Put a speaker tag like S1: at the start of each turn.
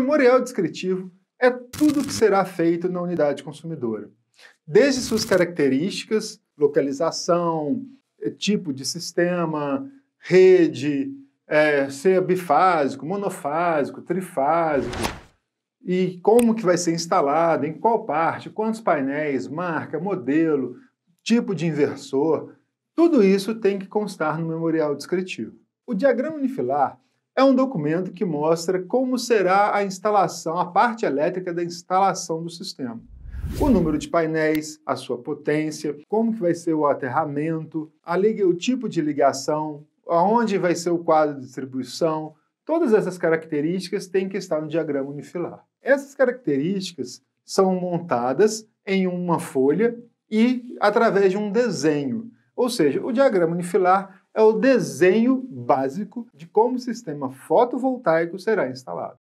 S1: memorial descritivo é tudo o que será feito na unidade consumidora, desde suas características, localização, eh, tipo de sistema, rede, é, ser bifásico, monofásico, trifásico, e como que vai ser instalado, em qual parte, quantos painéis, marca, modelo, tipo de inversor, tudo isso tem que constar no memorial descritivo. O diagrama unifilar é um documento que mostra como será a instalação, a parte elétrica da instalação do sistema. O número de painéis, a sua potência, como que vai ser o aterramento, o tipo de ligação, aonde vai ser o quadro de distribuição, todas essas características têm que estar no diagrama unifilar. Essas características são montadas em uma folha e através de um desenho. Ou seja, o diagrama unifilar é o desenho básico de como o sistema fotovoltaico
S2: será instalado.